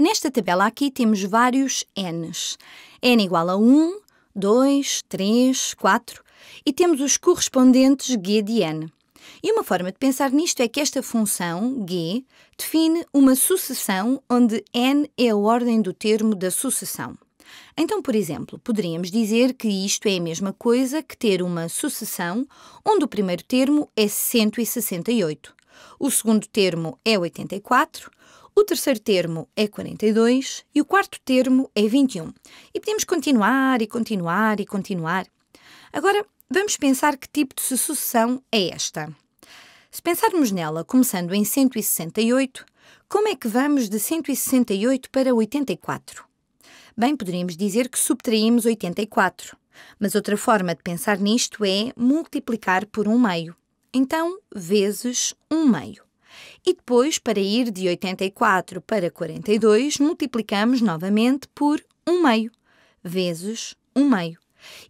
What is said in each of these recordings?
Nesta tabela aqui temos vários n's. n igual a 1, 2, 3, 4 e temos os correspondentes g de n. E uma forma de pensar nisto é que esta função, g, define uma sucessão onde n é a ordem do termo da sucessão. Então, por exemplo, poderíamos dizer que isto é a mesma coisa que ter uma sucessão onde o primeiro termo é 168, o segundo termo é 84, o terceiro termo é 42 e o quarto termo é 21. E podemos continuar e continuar e continuar. Agora, vamos pensar que tipo de sucessão é esta. Se pensarmos nela começando em 168, como é que vamos de 168 para 84? Bem, poderíamos dizer que subtraímos 84, mas outra forma de pensar nisto é multiplicar por um meio. Então, vezes um meio e depois, para ir de 84 para 42, multiplicamos novamente por 1 meio, vezes 1 meio.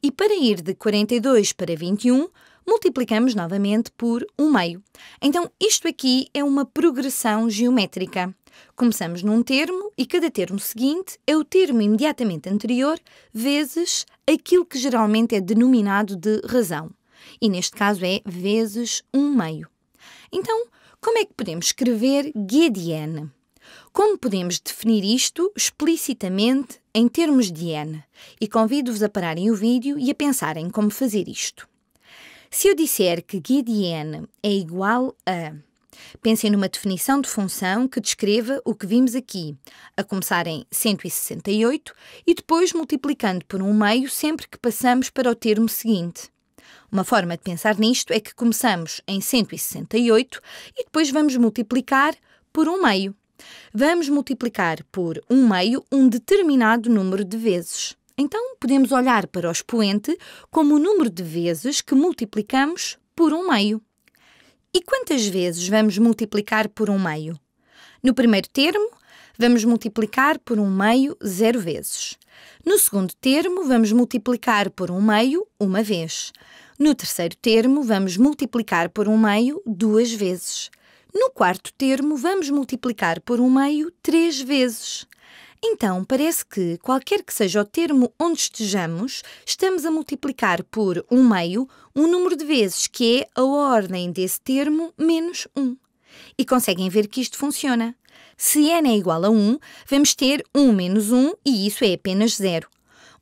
E para ir de 42 para 21, multiplicamos novamente por 1 meio. Então, isto aqui é uma progressão geométrica. Começamos num termo e cada termo seguinte é o termo imediatamente anterior vezes aquilo que geralmente é denominado de razão. E neste caso é vezes 1 meio. Então, como é que podemos escrever n? Como podemos definir isto explicitamente em termos de N? E convido-vos a pararem o vídeo e a pensarem como fazer isto. Se eu disser que n é igual a Pensem numa definição de função que descreva o que vimos aqui, a começar em 168 e depois multiplicando por um meio sempre que passamos para o termo seguinte. Uma forma de pensar nisto é que começamos em 168 e depois vamos multiplicar por um meio. Vamos multiplicar por um meio um determinado número de vezes. Então, podemos olhar para o expoente como o número de vezes que multiplicamos por um meio. E quantas vezes vamos multiplicar por um meio? No primeiro termo, vamos multiplicar por um meio zero vezes. No segundo termo, vamos multiplicar por um meio uma vez. No terceiro termo, vamos multiplicar por um meio duas vezes. No quarto termo, vamos multiplicar por um meio três vezes. Então, parece que, qualquer que seja o termo onde estejamos, estamos a multiplicar por um meio um número de vezes que é a ordem desse termo menos um. E conseguem ver que isto funciona. Se n é igual a 1, vamos ter 1 menos 1 e isso é apenas 0.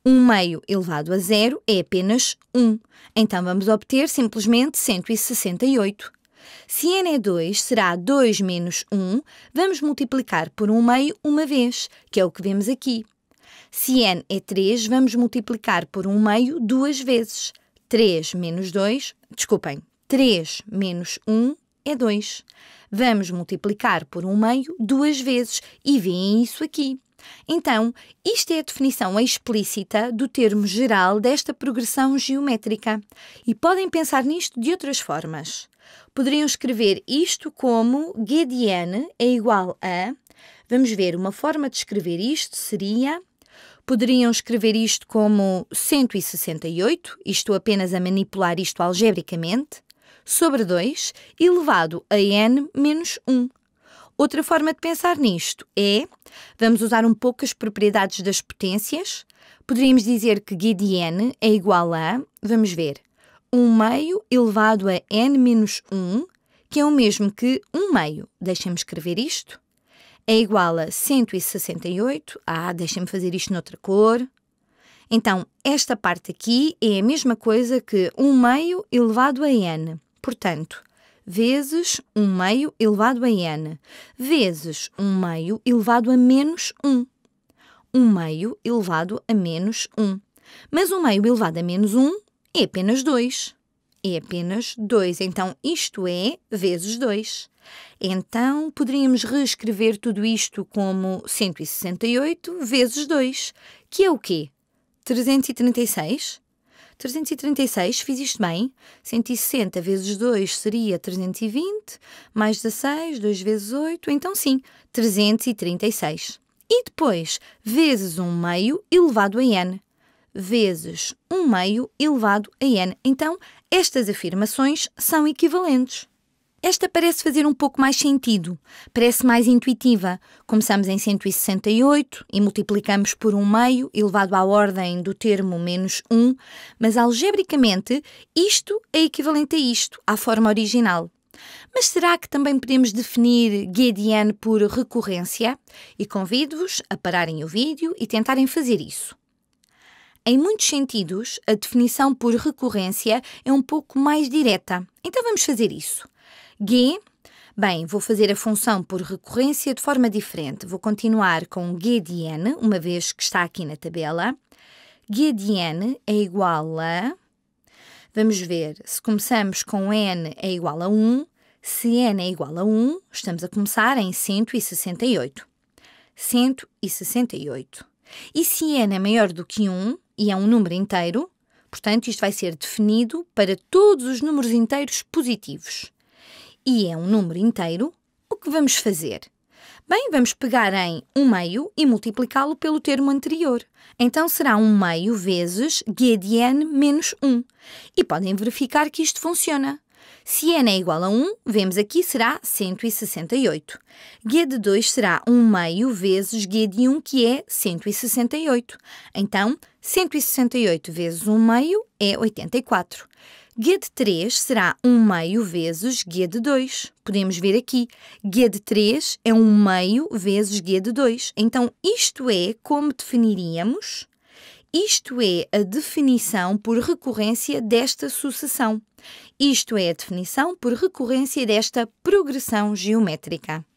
1 meio elevado a 0 é apenas 1. Então vamos obter simplesmente 168. Se n é 2, será 2 menos 1. Vamos multiplicar por 1 meio uma vez, que é o que vemos aqui. Se n é 3, vamos multiplicar por 1 meio duas vezes. 3 menos 2, desculpem, 3 menos 1 é 2. Vamos multiplicar por um meio duas vezes e veem isso aqui. Então, isto é a definição explícita do termo geral desta progressão geométrica. E podem pensar nisto de outras formas. Poderiam escrever isto como g de n é igual a. Vamos ver, uma forma de escrever isto seria. Poderiam escrever isto como 168, Estou apenas a manipular isto algebricamente sobre 2 elevado a n menos 1. Outra forma de pensar nisto é, vamos usar um pouco as propriedades das potências, poderíamos dizer que g de n é igual a, vamos ver, 1 meio elevado a n menos 1, que é o mesmo que 1 meio, deixem-me escrever isto, é igual a 168, ah, deixem-me fazer isto noutra cor, então, esta parte aqui é a mesma coisa que 1 meio elevado a n. Portanto, vezes 1 um meio elevado a n, vezes 1 um meio elevado a menos 1. 1 um meio elevado a menos 1. Mas 1 meio elevado a menos 1 é apenas 2. É apenas 2. Então, isto é vezes 2. Então, poderíamos reescrever tudo isto como 168 vezes 2, que é o quê? 336? 336, fiz isto bem. 160 vezes 2 seria 320, mais 16, 2 vezes 8, então sim, 336. E depois, vezes 1 meio elevado a n, vezes 1 meio elevado a n. Então, estas afirmações são equivalentes. Esta parece fazer um pouco mais sentido, parece mais intuitiva. Começamos em 168 e multiplicamos por um meio, elevado à ordem do termo menos 1, mas algebricamente isto é equivalente a isto, à forma original. Mas será que também podemos definir Guédiane por recorrência? E convido-vos a pararem o vídeo e tentarem fazer isso. Em muitos sentidos, a definição por recorrência é um pouco mais direta, então vamos fazer isso. G, bem, vou fazer a função por recorrência de forma diferente. Vou continuar com G de n, uma vez que está aqui na tabela. G de n é igual a... Vamos ver, se começamos com n é igual a 1, se n é igual a 1, estamos a começar em 168. 168. E se n é maior do que 1, e é um número inteiro, portanto, isto vai ser definido para todos os números inteiros positivos e é um número inteiro, o que vamos fazer? Bem, vamos pegar em 1 meio e multiplicá-lo pelo termo anterior. Então será 1 meio vezes g de n menos 1. E podem verificar que isto funciona. Se n é igual a 1, vemos aqui será 168. g de 2 será 1 meio vezes g de 1, que é 168. Então, 168 vezes 1 meio é 84. G de 3 será 1 meio vezes G de 2. Podemos ver aqui. G de 3 é 1 meio vezes G de 2. Então, isto é como definiríamos isto é a definição por recorrência desta sucessão. Isto é a definição por recorrência desta progressão geométrica.